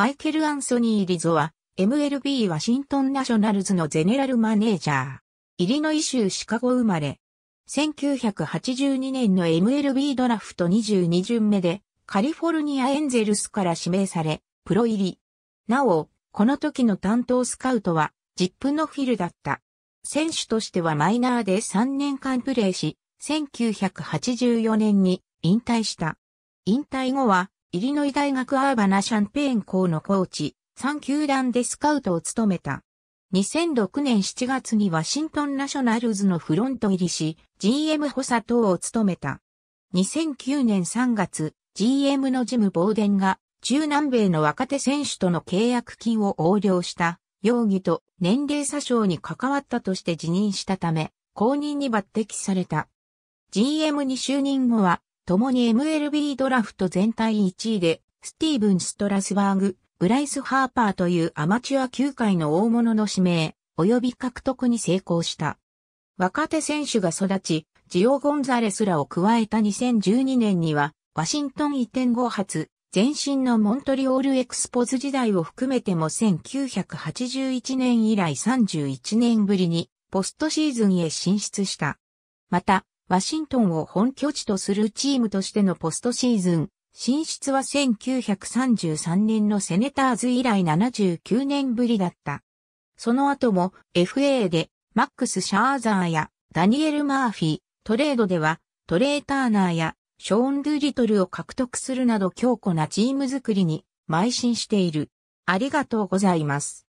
マイケル・アンソニー・リゾは、MLB ワシントン・ナショナルズのゼネラルマネージャー。イリノイ州シカゴ生まれ。1982年の MLB ドラフト22巡目で、カリフォルニアエンゼルスから指名され、プロ入り。なお、この時の担当スカウトは、ジップのフィルだった。選手としてはマイナーで3年間プレーし、1984年に引退した。引退後は、イリノイ大学アーバナシャンペーン校のコーチ、3球団でスカウトを務めた。2006年7月にワシントンナショナルズのフロント入りし、GM 補佐等を務めた。2009年3月、GM のジム・ボーデンが中南米の若手選手との契約金を横領した容疑と年齢詐称に関わったとして辞任したため、公認に抜擢された。GM に就任後は共に MLB ドラフト全体1位で、スティーブン・ストラスバーグ、ブライス・ハーパーというアマチュア球界の大物の指名、及び獲得に成功した。若手選手が育ち、ジオ・ゴンザレスらを加えた2012年には、ワシントン移転後発、前身のモントリオールエクスポズ時代を含めても1981年以来31年ぶりに、ポストシーズンへ進出した。また、ワシントンを本拠地とするチームとしてのポストシーズン、進出は1933年のセネターズ以来79年ぶりだった。その後も FA でマックス・シャーザーやダニエル・マーフィー、トレードではトレーターナーやショーン・ドゥ・リトルを獲得するなど強固なチーム作りに邁進している。ありがとうございます。